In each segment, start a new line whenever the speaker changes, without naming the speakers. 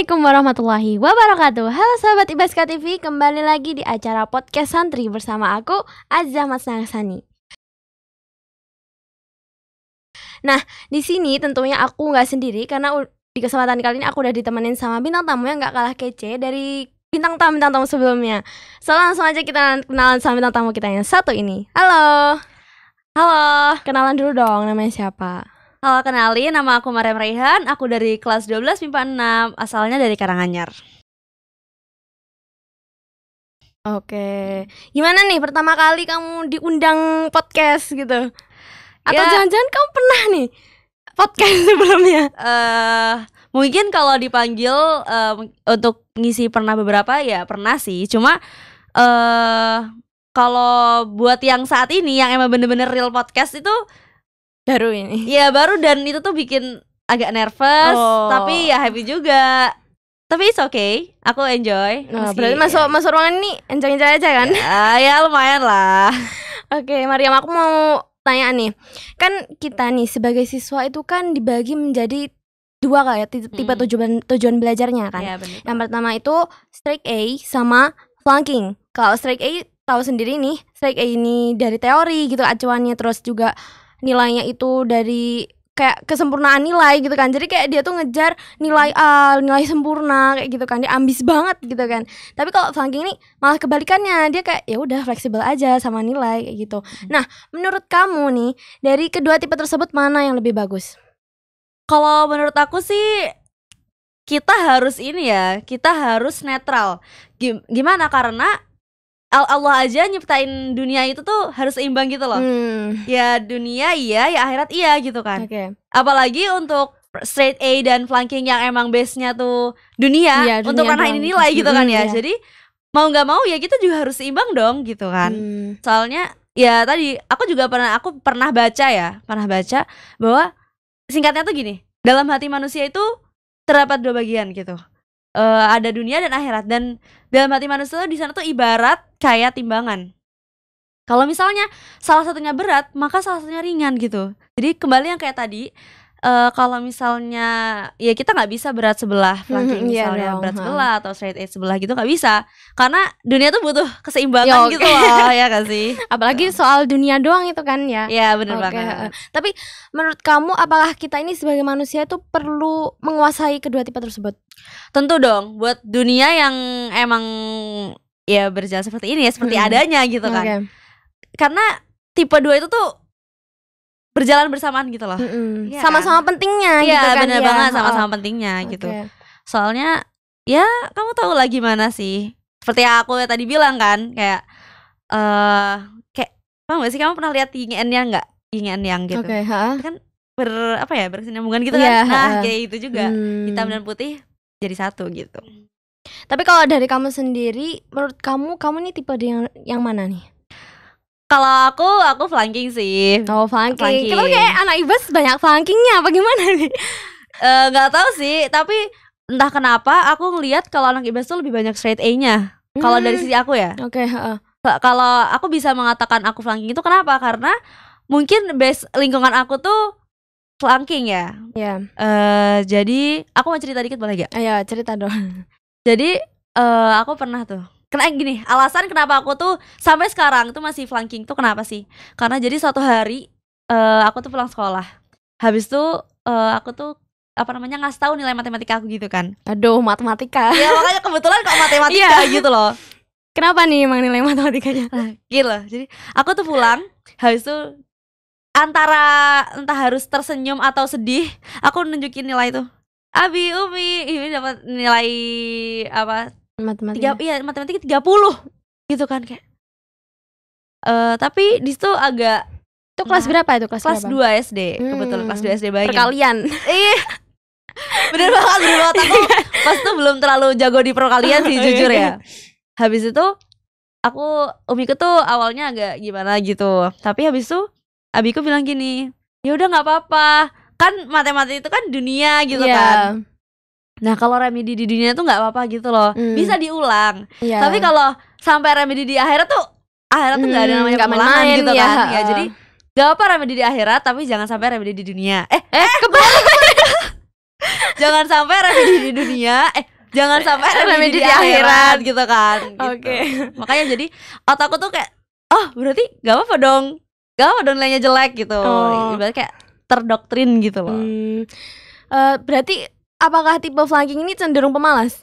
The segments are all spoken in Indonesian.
Assalamualaikum warahmatullahi wabarakatuh Halo sahabat Ibaska TV Kembali lagi di acara podcast santri Bersama aku Azza Nangasani. Nah di sini tentunya aku nggak sendiri Karena di kesempatan kali ini aku udah ditemenin sama bintang tamu yang nggak kalah kece Dari bintang tamu-bintang tamu sebelumnya So langsung aja kita kenalan sama bintang tamu kita yang satu ini Halo Halo Kenalan dulu dong namanya siapa halo kenalin, nama aku Mariam Raihan, aku dari kelas 12 MIPA 6, asalnya dari Karanganyar. Oke. Gimana nih pertama kali kamu diundang podcast gitu? Atau ya. jangan-jangan ya. kamu pernah nih podcast sebelumnya? Eh, uh, mungkin kalau dipanggil uh, untuk ngisi pernah beberapa ya pernah sih. Cuma eh uh, kalau buat yang saat ini yang emang bener-bener real podcast itu baru ini iya baru dan itu tuh bikin agak nervous oh. tapi ya happy juga tapi it's okay aku enjoy oh, berarti ya. masuk masuk ruangan ini enjoy enjoy aja kan ya, ya lumayan lah oke okay, Mariam aku mau tanya nih kan kita nih sebagai siswa itu kan dibagi menjadi dua kayak tipe hmm. tujuan tujuan belajarnya kan ya, yang pertama itu strike A sama flanking kalau strike A tahu sendiri nih strike A ini dari teori gitu acuannya terus juga nilainya itu dari kayak kesempurnaan nilai gitu kan jadi kayak dia tuh ngejar nilai A nilai sempurna kayak gitu kan dia ambis banget gitu kan tapi kalau flanking ini malah kebalikannya dia kayak ya udah fleksibel aja sama nilai kayak gitu hmm. nah menurut kamu nih dari kedua tipe tersebut mana yang lebih bagus kalau menurut aku sih kita harus ini ya kita harus netral gimana karena Allah aja nyiptain dunia itu tuh harus seimbang gitu loh. Hmm. Ya dunia iya, ya akhirat iya gitu kan. Okay. Apalagi untuk straight A dan flanking yang emang base-nya tuh dunia, iya, dunia untuk ranah ini nilai gitu kan hmm, ya. Iya. Jadi mau nggak mau ya kita juga harus seimbang dong gitu kan. Hmm. Soalnya ya tadi aku juga pernah aku pernah baca ya, pernah baca bahwa singkatnya tuh gini, dalam hati manusia itu terdapat dua bagian gitu uh, ada dunia dan akhirat dan dalam hati manusia di sana tuh ibarat kayak timbangan. Kalau misalnya salah satunya berat, maka salah satunya ringan gitu. Jadi kembali yang kayak tadi, uh, kalau misalnya ya kita nggak bisa berat sebelah flanking iya hmm misalnya yeah, no, berat huh. sebelah atau straight edge sebelah gitu nggak bisa karena dunia tuh butuh keseimbangan Yo, okay. gitu loh ya kan sih apalagi so. Gitu. soal dunia doang itu kan ya ya benar okay. banget tapi menurut kamu apakah kita ini sebagai manusia itu perlu menguasai kedua tipe tersebut tentu dong buat dunia yang emang ya berjalan seperti ini ya seperti hmm. adanya gitu kan okay. karena tipe dua itu tuh berjalan bersamaan gitu loh. Mm-hmm. Ya, sama-sama kan? pentingnya iya, gitu kan. bener ya. banget sama-sama oh. pentingnya okay. gitu. Soalnya ya kamu tahu lah gimana sih. Seperti yang aku tadi bilang kan kayak eh uh, kayak apa gak sih kamu pernah lihat yin yang nggak Ingin yang gitu. Okay, huh? kan ber apa ya berkesinambungan gitu yeah, kan. Nah, uh, kayak itu juga. Hmm. Hitam dan putih jadi satu gitu. Tapi kalau dari kamu sendiri, menurut kamu kamu ini tipe yang yang mana nih? Kalau aku, aku flanking sih. Oh, flanking. Kalau kayak anak ibas e banyak flankingnya, apa gimana nih? Eh, nggak uh, tahu sih, tapi entah kenapa aku ngelihat kalau anak ibas e tuh lebih banyak straight A-nya. Kalau hmm. dari sisi aku ya. Oke. Okay, uh. Kalau aku bisa mengatakan aku flanking itu kenapa? Karena mungkin base lingkungan aku tuh flanking ya. Iya. Yeah. Uh, jadi aku mau cerita dikit boleh gak? Iya, cerita dong. Jadi uh, aku pernah tuh kena eh, gini alasan kenapa aku tuh sampai sekarang tuh masih flanking tuh kenapa sih karena jadi suatu hari uh, aku tuh pulang sekolah habis tuh uh, aku tuh apa namanya ngasih tahu nilai matematika aku gitu kan aduh matematika ya makanya kebetulan kok matematika iya. gitu loh kenapa nih emang nilai matematikanya nah, gitu jadi aku tuh pulang habis tuh antara entah harus tersenyum atau sedih aku nunjukin nilai tuh Abi Umi ini dapat nilai apa matematika. Tiga, iya, matematika puluh gitu kan kayak. Uh, tapi di situ agak itu kelas nah, berapa itu kelas kelas berapa? 2 SD hmm. kebetulan kelas 2 SD hmm. bayangin perkalian iya bener banget bener banget aku iya. pas itu belum terlalu jago di perkalian sih oh, iya. jujur ya habis itu aku umiku tuh awalnya agak gimana gitu tapi habis itu abiku bilang gini ya udah nggak apa-apa kan matematika itu kan dunia gitu yeah. kan Nah kalau remedi di dunia tuh nggak apa-apa gitu loh, hmm. bisa diulang. Yeah. Tapi kalau sampai remedi di akhirat tuh akhirat tuh nggak gak ada hmm, namanya main, gitu ya. kan? Ya jadi gak apa remedi di akhirat, tapi jangan sampai remedi di dunia. Eh eh, eh kebalik. jangan sampai remedi di dunia. Eh jangan sampai remedi, remedi di, di akhirat, akhirat gitu kan. Gitu. Oke. Okay. Makanya jadi otakku tuh kayak oh berarti gak apa-apa dong, gak apa dong nilainya jelek gitu. Oh. Ibarat kayak terdoktrin gitu loh. Hmm. Uh, berarti apakah tipe flanking ini cenderung pemalas?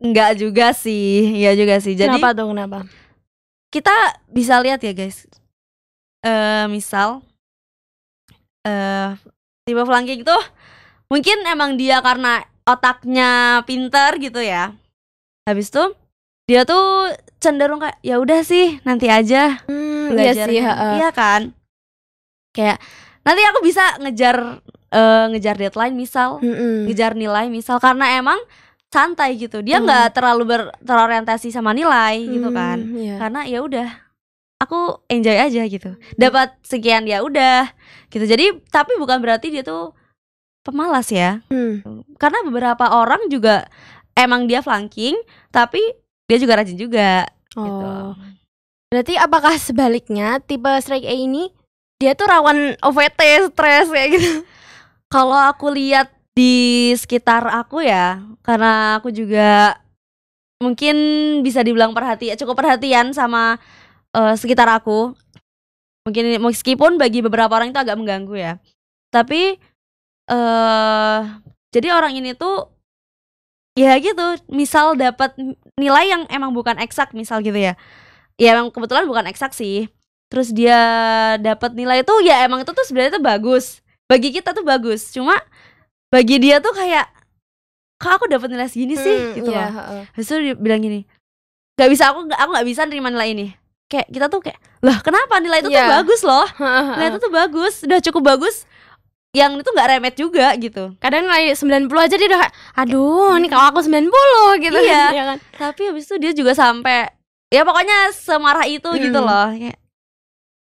Enggak juga sih, ya juga sih. Jadi Kenapa tuh kenapa? Kita bisa lihat ya guys. Uh, misal uh, tipe flanking itu mungkin emang dia karena otaknya pinter gitu ya. Habis itu dia tuh cenderung kayak ya udah sih nanti aja
hmm, Iya, sih, uh. iya
kan? Kayak nanti aku bisa ngejar uh, ngejar deadline misal, mm -hmm. ngejar nilai misal karena emang santai gitu. Dia nggak mm. terlalu ber, terorientasi sama nilai gitu mm, gitu kan. Yeah. Karena ya udah aku enjoy aja gitu. Dapat sekian ya udah gitu. Jadi tapi bukan berarti dia tuh pemalas ya. Mm. Karena beberapa orang juga emang dia flanking tapi dia juga rajin juga gitu. oh. gitu. Berarti apakah sebaliknya tipe strike A ini dia tuh rawan OVT, stres kayak gitu? Kalau aku lihat di sekitar aku ya, karena aku juga mungkin bisa dibilang perhatian, cukup perhatian sama uh, sekitar aku. Mungkin meskipun bagi beberapa orang itu agak mengganggu ya. Tapi uh, jadi orang ini tuh ya gitu, misal dapat nilai yang emang bukan eksak misal gitu ya. Ya emang kebetulan bukan eksak sih. Terus dia dapat nilai itu ya emang itu tuh sebenarnya itu bagus bagi kita tuh bagus cuma bagi dia tuh kayak kok aku dapat nilai segini sih hmm, gitu ya loh uh. terus dia bilang gini nggak bisa aku aku nggak bisa nerima nilai ini kayak kita tuh kayak lah kenapa nilai itu yeah. tuh iya. bagus loh nilai itu tuh bagus udah cukup bagus yang itu nggak remet juga gitu kadang nilai 90 aja dia udah aduh iya. ini kalau aku 90 gitu kan. Iya. iya. kan tapi habis itu dia juga sampai ya pokoknya semarah itu hmm. gitu loh kayak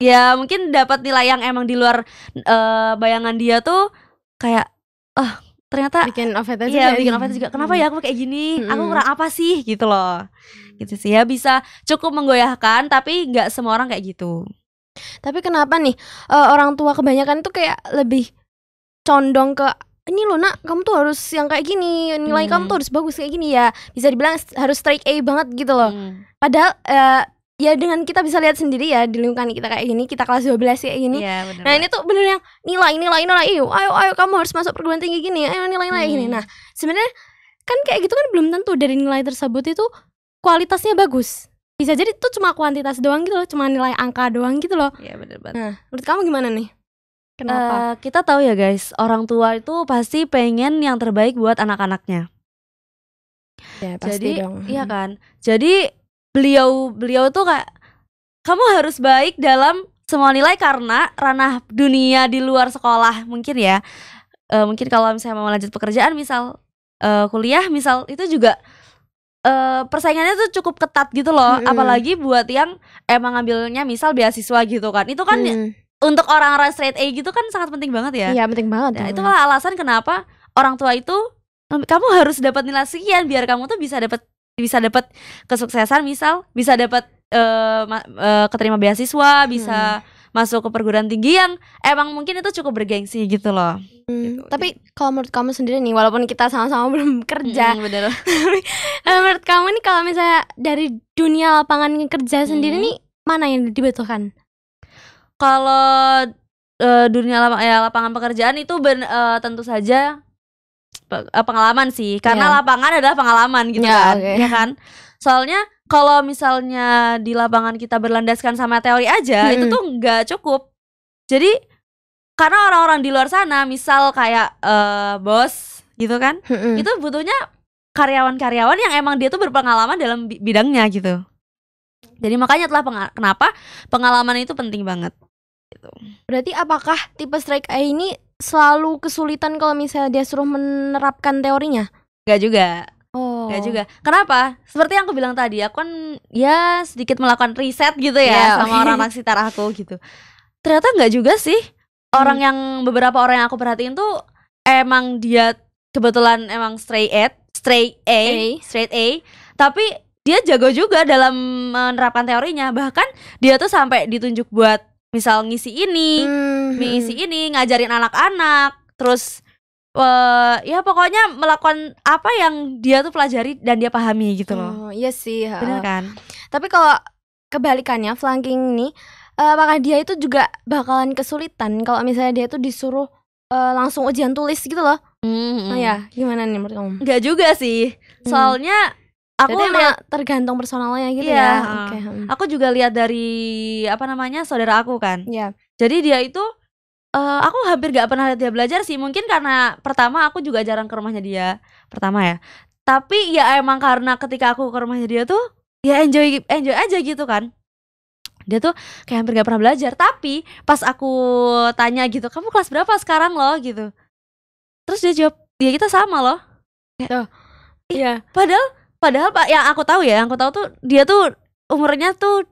ya mungkin dapat nilai yang emang di luar uh, bayangan dia tuh kayak ah uh, ternyata bikin offense iya, juga bikin offense juga kenapa ya hmm. aku kayak gini hmm. aku kurang apa sih gitu loh hmm. gitu sih ya bisa cukup menggoyahkan tapi nggak semua orang kayak gitu tapi kenapa nih uh, orang tua kebanyakan tuh kayak lebih condong ke ini loh nak kamu tuh harus yang kayak gini nilai hmm. kamu tuh hmm. harus bagus kayak gini ya bisa dibilang harus strike A banget gitu loh hmm. padahal uh, ya dengan kita bisa lihat sendiri ya di lingkungan kita kayak gini kita kelas 12 kayak gini ya, bener nah ini tuh bener yang nilai nilai nilai ayo ayo kamu harus masuk perguruan tinggi gini ayo nilai nilai hmm. gini nah sebenarnya kan kayak gitu kan belum tentu dari nilai tersebut itu kualitasnya bagus bisa jadi itu cuma kuantitas doang gitu loh cuma nilai angka doang gitu loh ya bener banget nah menurut kamu gimana nih Kenapa? Uh, kita tahu ya guys, orang tua itu pasti pengen yang terbaik buat anak-anaknya. Ya, pasti Jadi, dong. iya hmm. kan. Jadi beliau beliau tuh kayak kamu harus baik dalam semua nilai karena ranah dunia di luar sekolah mungkin ya e, mungkin kalau misalnya mau lanjut pekerjaan misal e, kuliah misal itu juga e, persaingannya tuh cukup ketat gitu loh mm. apalagi buat yang emang ngambilnya misal beasiswa gitu kan itu kan mm. untuk orang-orang straight A gitu kan sangat penting banget ya iya penting banget ya, nah, itu malah alasan kenapa orang tua itu kamu harus dapat nilai sekian biar kamu tuh bisa dapat bisa dapat kesuksesan misal bisa dapat uh, eh, uh, eh, keterima beasiswa bisa hmm. masuk ke perguruan tinggi yang emang mungkin itu cukup bergengsi gitu loh. Hmm, gitu. Tapi kalau menurut kamu sendiri nih, walaupun kita sama-sama belum kerja, hmm, bener. Eh, menurut kamu nih kalau misalnya dari dunia lapangan kerja sendiri hmm. nih mana yang dibutuhkan? Kalau uh, dunia lapang, ya, lapangan pekerjaan itu ben, uh, tentu saja Eh, pengalaman sih karena yeah. lapangan adalah pengalaman gitu yeah, kan okay. ya kan soalnya kalau misalnya di lapangan kita berlandaskan sama teori aja hmm. itu tuh nggak cukup jadi karena orang-orang di luar sana misal kayak uh, bos gitu kan hmm. itu butuhnya karyawan-karyawan yang emang dia tuh berpengalaman dalam bidangnya gitu jadi makanya telah kenapa pengalaman itu penting banget gitu. berarti apakah tipe strike A ini selalu kesulitan kalau misalnya dia suruh menerapkan teorinya? Enggak juga. Oh. Enggak juga. Kenapa? Seperti yang aku bilang tadi, aku kan ya sedikit melakukan riset gitu ya yeah. sama orang sekitar aku gitu. Ternyata enggak juga sih. Orang hmm. yang beberapa orang yang aku perhatiin tuh emang dia kebetulan emang straight A, straight A, A. straight A, tapi dia jago juga dalam menerapkan teorinya. Bahkan dia tuh sampai ditunjuk buat misal ngisi ini hmm. ngisi hmm. ini ngajarin anak-anak terus uh, ya pokoknya melakukan apa yang dia tuh pelajari dan dia pahami gitu loh oh, iya sih benar kan tapi kalau kebalikannya flanking ini, uh, apakah dia itu juga bakalan kesulitan kalau misalnya dia itu disuruh uh, langsung ujian tulis gitu loh mm -hmm. nah, ya gimana nih menurut kamu Gak juga sih hmm. soalnya mm aku Jadi tergantung personalnya gitu iya, ya. Uh, ah. okay. Hmm. Aku juga lihat dari apa namanya saudara aku kan. Yeah. Jadi dia itu uh, aku hampir gak pernah lihat dia belajar sih. Mungkin karena pertama aku juga jarang ke rumahnya dia. Pertama ya. Tapi ya emang karena ketika aku ke rumahnya dia tuh ya enjoy enjoy aja gitu kan dia tuh kayak hampir gak pernah belajar tapi pas aku tanya gitu kamu kelas berapa sekarang loh gitu terus dia jawab ya kita sama loh gitu. iya padahal Padahal Pak yang aku tahu ya, yang aku tahu tuh dia tuh umurnya tuh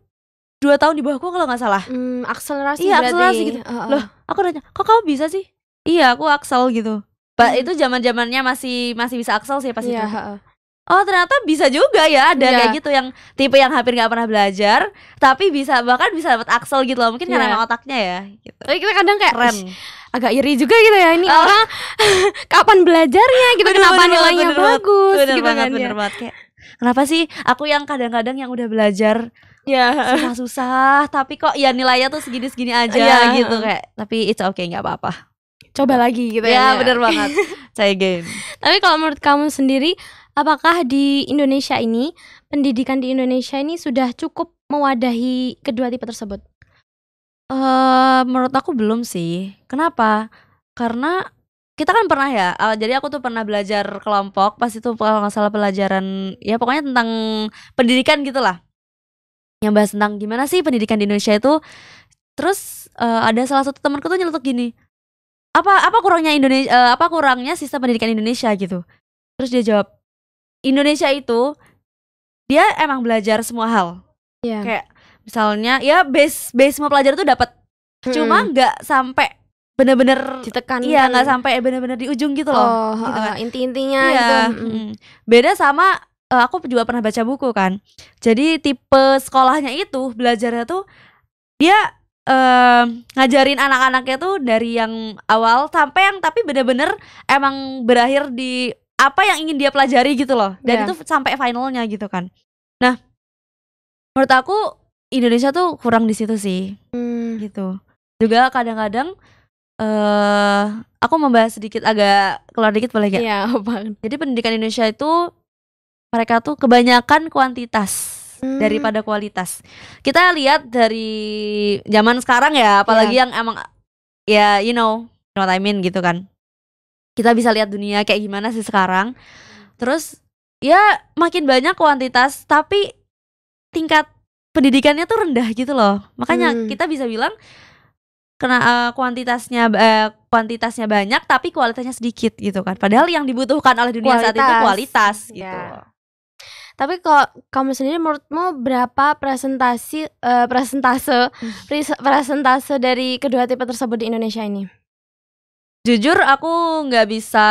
dua tahun di bawahku kalau nggak salah. Hmm, akselerasi iya, berarti. akselerasi gitu. Uh, uh. Loh, aku nanya, kok kamu bisa sih? Iya, aku aksel gitu. Pak hmm. itu zaman zamannya masih masih bisa aksel sih pas yeah, itu. Uh, uh oh ternyata bisa juga ya ada yeah. kayak gitu yang tipe yang hampir nggak pernah belajar tapi bisa bahkan bisa dapat aksel gitu loh mungkin yeah. karena iya. otaknya ya gitu. Tapi kita kadang kayak Keren. agak iri juga gitu ya ini uh. orang kapan belajarnya gitu bener, kenapa nilainya bagus bener, gitu banget, kan bener ya. banget kayak kenapa sih aku yang kadang-kadang yang udah belajar ya susah-susah tapi kok ya nilainya tuh segini-segini aja yeah. gitu kayak tapi oke okay nggak apa-apa coba lagi gitu ya. Ya, bener banget. Saya game. Tapi kalau menurut kamu sendiri apakah di Indonesia ini pendidikan di Indonesia ini sudah cukup mewadahi kedua tipe tersebut? Uh, menurut aku belum sih. Kenapa? Karena kita kan pernah ya. Uh, jadi aku tuh pernah belajar kelompok. Pas itu kalau nggak salah pelajaran ya pokoknya tentang pendidikan gitulah. Yang bahas tentang gimana sih pendidikan di Indonesia itu. Terus uh, ada salah satu temanku tuh nyeletuk gini. Apa apa kurangnya Indonesia? apa kurangnya sistem pendidikan Indonesia gitu? Terus dia jawab, Indonesia itu dia emang belajar semua hal yeah. kayak misalnya ya base base semua pelajar itu dapat hmm. cuma nggak sampai bener-bener ditekan iya nggak sampai bener-bener di ujung gitu loh oh, gitu kan. inti-intinya iya, gitu. Mm. beda sama uh, aku juga pernah baca buku kan jadi tipe sekolahnya itu belajarnya tuh dia uh, ngajarin anak-anaknya tuh dari yang awal sampai yang tapi bener-bener emang berakhir di apa yang ingin dia pelajari gitu loh dan yeah. itu sampai finalnya gitu kan nah menurut aku Indonesia tuh kurang di situ sih hmm. gitu juga kadang-kadang uh, aku membahas sedikit agak keluar dikit boleh gak? Iya, bang. Jadi pendidikan Indonesia itu mereka tuh kebanyakan kuantitas hmm. daripada kualitas. Kita lihat dari zaman sekarang ya, apalagi yeah. yang emang ya you know, you know what I mean gitu kan kita bisa lihat dunia kayak gimana sih sekarang hmm. terus ya makin banyak kuantitas tapi tingkat pendidikannya tuh rendah gitu loh makanya hmm. kita bisa bilang kena uh, kuantitasnya uh, kuantitasnya banyak tapi kualitasnya sedikit gitu kan padahal yang dibutuhkan oleh dunia kualitas. saat itu kualitas iya. gitu yeah. Tapi kok kamu sendiri menurutmu berapa presentasi uh, presentase hmm. presentase dari kedua tipe tersebut di Indonesia ini? Jujur aku nggak bisa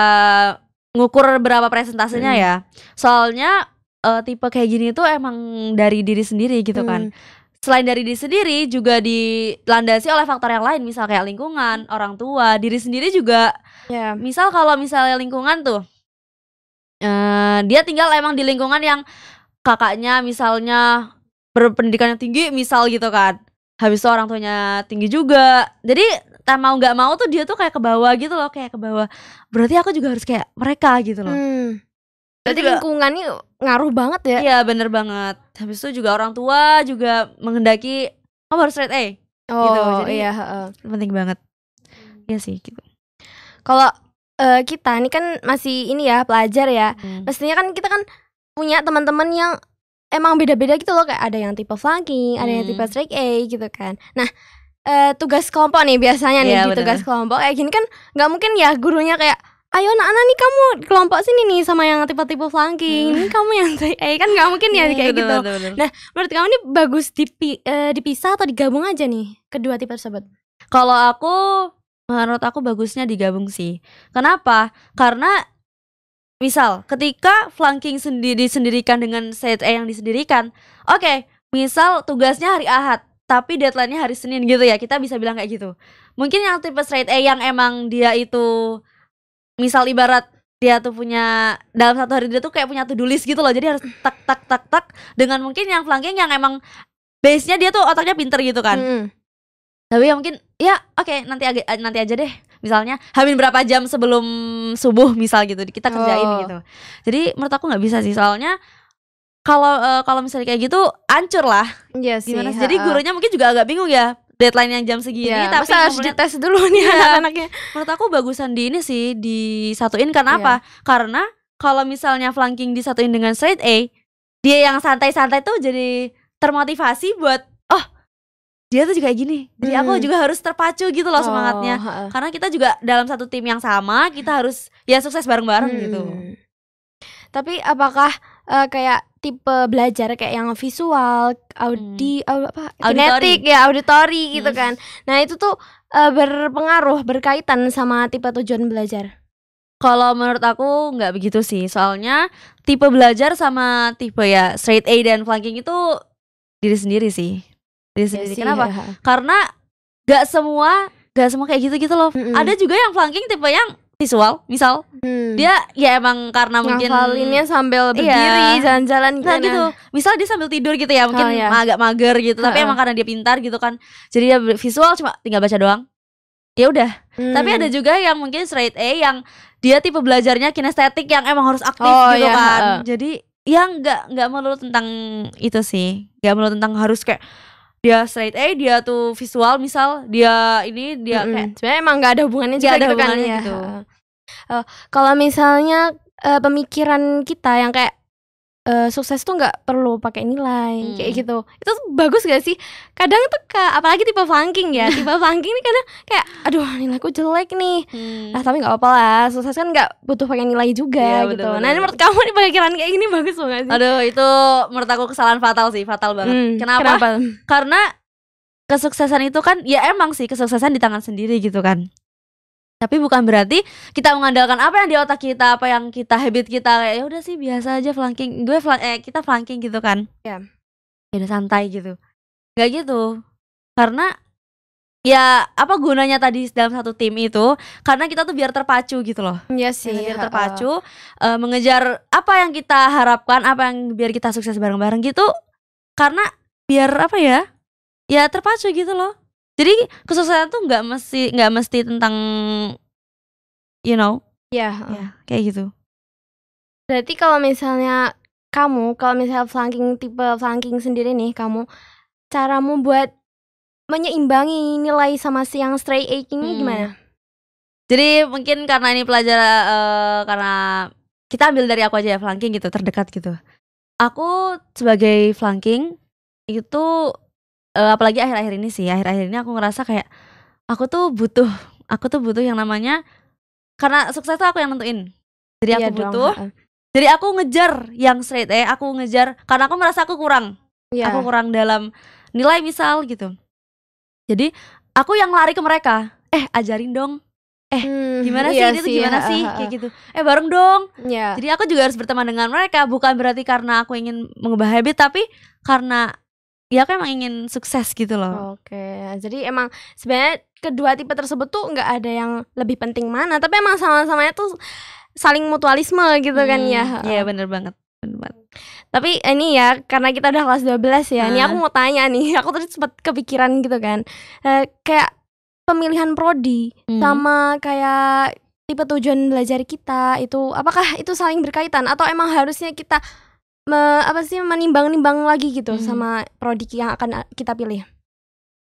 ngukur berapa presentasenya hmm. ya. Soalnya uh, tipe kayak gini tuh emang dari diri sendiri gitu kan. hmm. kan. Selain dari diri sendiri juga dilandasi oleh faktor yang lain, misal kayak lingkungan, orang tua, diri sendiri juga. Yeah. Misal kalau misalnya lingkungan tuh uh, dia tinggal emang di lingkungan yang kakaknya misalnya berpendidikan yang tinggi misal gitu kan habis itu orang tuanya tinggi juga jadi kita mau nggak mau tuh dia tuh kayak ke bawah gitu loh kayak ke bawah berarti aku juga harus kayak mereka gitu loh hmm. Berarti juga, lingkungannya ngaruh banget ya? Iya bener banget. Habis itu juga orang tua juga menghendaki kamu oh, harus straight A. Oh gitu. Jadi, iya. Uh. Penting banget. Iya sih gitu. Kalau uh, kita ini kan masih ini ya pelajar ya. Hmm. Pastinya kan kita kan punya teman-teman yang emang beda-beda gitu loh kayak ada yang tipe flanking, hmm. ada yang hmm. tipe straight A gitu kan. Nah uh, tugas kelompok nih biasanya nih yeah, di tugas kelompok kayak gini kan nggak mungkin ya gurunya kayak ayo anak-anak nih kamu kelompok sini nih sama yang tipe-tipe flanking hmm. ini kamu yang eh kan nggak mungkin ya hmm, kayak gitu betul, betul. nah menurut kamu ini bagus dipi, uh, dipisah atau digabung aja nih kedua tipe tersebut kalau aku menurut aku bagusnya digabung sih kenapa karena misal ketika flanking sendiri disendirikan dengan set a eh, yang disendirikan oke okay, misal tugasnya hari ahad tapi deadline-nya hari Senin gitu ya kita bisa bilang kayak gitu mungkin yang tipe straight A yang emang dia itu misal ibarat dia tuh punya dalam satu hari dia tuh kayak punya to do list gitu loh jadi harus tak tak tak tak dengan mungkin yang flanking yang emang base-nya dia tuh otaknya pinter gitu kan hmm. tapi ya mungkin ya oke okay, nanti nanti aja deh misalnya hamil berapa jam sebelum subuh misal gitu kita kerjain oh. gitu jadi menurut aku nggak bisa sih soalnya kalau uh, kalau misalnya kayak gitu ancur lah. Iya sih. Gimana? Jadi gurunya mungkin juga agak bingung ya deadline yang jam segini yeah, tapi masa harus dites dulu nih yeah, anak-anaknya. Menurut aku bagusan di ini sih di disatuin karena yeah. apa? Iya. Karena kalau misalnya flanking di disatuin dengan straight A, dia yang santai-santai tuh jadi termotivasi buat oh dia tuh juga gini jadi hmm. aku juga harus terpacu gitu loh semangatnya oh. karena kita juga dalam satu tim yang sama kita harus ya sukses bareng-bareng gitu. hmm. gitu tapi apakah uh, kayak tipe belajar kayak yang visual, audi hmm. apa kinetik ya, auditori gitu hmm. gitu kan. Nah, itu tuh uh, berpengaruh berkaitan sama tipe tujuan belajar. Kalau menurut aku nggak begitu sih, soalnya tipe belajar sama tipe ya straight A dan flanking itu diri sendiri sih. Diri ya sendiri. Sih, Kenapa? Ya. Karena nggak semua, nggak semua kayak gitu-gitu loh. Mm -mm. Ada juga yang flanking tipe yang visual misal hmm. dia ya emang karena mungkin ngafalinnya sambil iya. berdiri jalan-jalan iya. nah gitu misal dia sambil tidur gitu ya mungkin oh, iya. agak mager gitu uh -uh. tapi emang karena dia pintar gitu kan jadi dia visual cuma tinggal baca doang ya udah hmm. tapi ada juga yang mungkin straight A yang dia tipe belajarnya kinestetik yang emang harus aktif oh, gitu iya. kan uh. jadi yang nggak nggak melulu tentang itu sih nggak melulu tentang harus kayak dia straight eh dia tuh visual misal dia ini dia mm -hmm. kayak sebenarnya emang nggak ada hubungannya juga ada gitu kan ya gitu. uh, kalau misalnya uh, pemikiran kita yang kayak uh, sukses tuh nggak perlu pakai nilai hmm. kayak gitu itu bagus gak sih kadang tuh ke, apalagi tipe flanking ya tipe flanking ini kadang kayak aduh nilaiku jelek nih hmm. nah tapi nggak apa lah sukses kan nggak butuh pakai nilai juga ya, gitu bener -bener. nah ini menurut kamu nih pemikiran kayak gini bagus banget sih aduh itu menurut aku kesalahan fatal sih fatal banget hmm, kenapa? kenapa karena kesuksesan itu kan ya emang sih kesuksesan di tangan sendiri gitu kan tapi bukan berarti kita mengandalkan apa yang di otak kita apa yang kita habit kita kayak ya udah sih biasa aja flanking gue flan eh kita flanking gitu kan iya. ya yeah. udah santai gitu nggak gitu karena ya apa gunanya tadi dalam satu tim itu karena kita tuh biar terpacu gitu loh iya yes, sih biar terpacu terpacu uh, mengejar apa yang kita harapkan apa yang biar kita sukses bareng-bareng gitu karena biar apa ya ya terpacu gitu loh jadi kesuksesan tuh nggak mesti nggak mesti tentang you know. ya Yeah. Yeah, kayak gitu. Berarti kalau misalnya kamu kalau misalnya flanking tipe flanking sendiri nih kamu caramu buat menyeimbangi nilai sama siang straight stray ini hmm. gimana? Jadi mungkin karena ini pelajaran uh, eh, karena kita ambil dari aku aja ya flanking gitu terdekat gitu. Aku sebagai flanking itu uh, apalagi akhir-akhir ini sih akhir-akhir ini aku ngerasa kayak aku tuh butuh aku tuh butuh yang namanya karena sukses tuh aku yang nentuin jadi iya aku iya butuh dong. jadi aku ngejar yang straight eh aku ngejar karena aku merasa aku kurang yeah. aku kurang dalam nilai misal gitu jadi aku yang lari ke mereka eh ajarin dong eh hmm, gimana sih ini tuh gimana iya, sih kayak gitu eh bareng dong yeah. jadi aku juga harus berteman dengan mereka bukan berarti karena aku ingin mengubah habit tapi karena ya aku kan emang ingin sukses gitu loh. Oke, jadi emang sebenarnya kedua tipe tersebut tuh nggak ada yang lebih penting mana, tapi emang sama-samanya tuh saling mutualisme gitu hmm, kan ya. Hmm, iya bener banget. Bener banget. Tapi ini ya karena kita udah kelas 12 ya, hmm. ini aku mau tanya nih, aku tadi sempat kepikiran gitu kan, e, kayak pemilihan prodi hmm. sama kayak tipe tujuan belajar kita itu apakah itu saling berkaitan atau emang harusnya kita me apa sih menimbang-nimbang lagi gitu hmm. sama prodi yang akan kita pilih.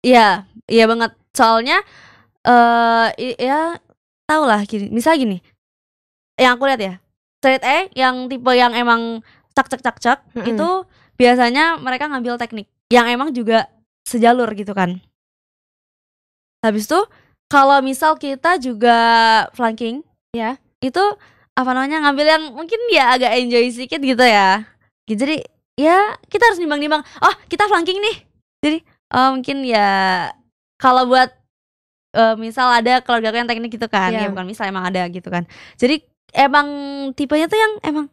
Iya, iya banget. Soalnya eh uh, ya tau lah gini. Misal gini. Yang aku lihat ya, straight A yang tipe yang emang cak cak cak cak -hmm. itu biasanya mereka ngambil teknik yang emang juga sejalur gitu kan. Habis itu kalau misal kita juga flanking, ya, itu apa namanya ngambil yang mungkin ya agak enjoy sedikit gitu ya gitu jadi ya kita harus nimbang-nimbang oh kita flanking nih jadi oh, mungkin ya kalau buat uh, misal ada keluarga aku yang teknik gitu kan yeah. ya iya. bukan misal emang ada gitu kan jadi emang tipenya tuh yang emang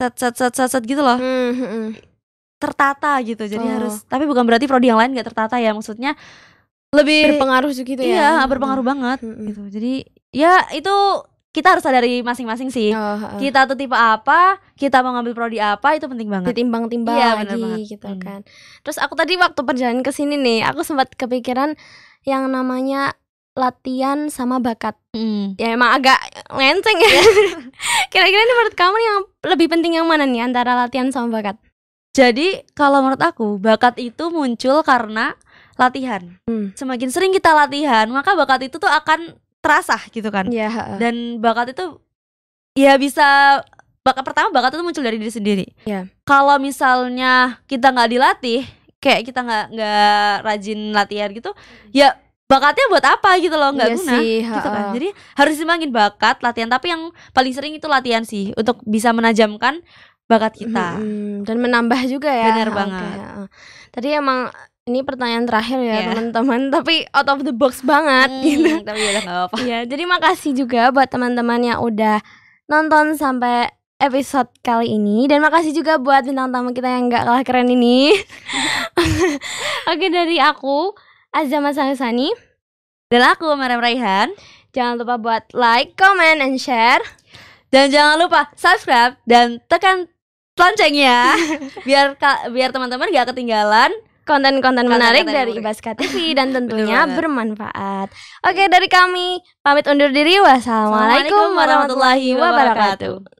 set set set set, set gitu loh mm -hmm. tertata gitu jadi oh. harus tapi bukan berarti prodi yang lain gak tertata ya maksudnya
lebih berpengaruh juga gitu ya iya berpengaruh mm
-hmm. banget mm -hmm. gitu jadi ya itu kita harus sadari masing-masing sih. Oh, uh. Kita tuh tipe apa, kita mau ngambil prodi apa itu penting banget. Ditimbang-timbang iya, lagi banget. gitu hmm. kan. Terus aku tadi waktu perjalanan ke sini nih, aku sempat kepikiran yang namanya latihan sama bakat. Hmm. Ya emang agak lenceng ya. Iya. Kira-kira ini menurut kamu yang lebih penting yang mana nih antara latihan sama bakat? Jadi kalau menurut aku bakat itu muncul karena latihan. Hmm. Semakin sering kita latihan, maka bakat itu tuh akan terasa gitu kan iya, dan bakat itu ya bisa bakat pertama bakat itu muncul dari diri sendiri ya. kalau misalnya kita nggak dilatih kayak kita nggak nggak rajin latihan gitu hmm. ya bakatnya buat apa gitu loh nggak ya guna sih, gitu kan jadi harus semangin bakat latihan tapi yang paling sering itu latihan sih untuk bisa menajamkan bakat kita hmm, dan menambah juga ya benar banget okay. tadi emang ini pertanyaan terakhir ya yeah. teman-teman tapi out of the box banget hmm, gitu tapi udah gak apa ya jadi makasih juga buat teman-teman yang udah nonton sampai episode kali ini dan makasih juga buat bintang tamu kita yang gak kalah keren ini oke dari aku Azama Sangsani dan aku Mariam Raihan jangan lupa buat like comment and share dan jangan lupa subscribe dan tekan loncengnya biar biar teman-teman gak ketinggalan konten-konten menarik konten dari Ibaska TV dan tentunya bermanfaat. Oke, dari kami pamit undur diri. Wassalamualaikum warahmatullahi wabarakatuh.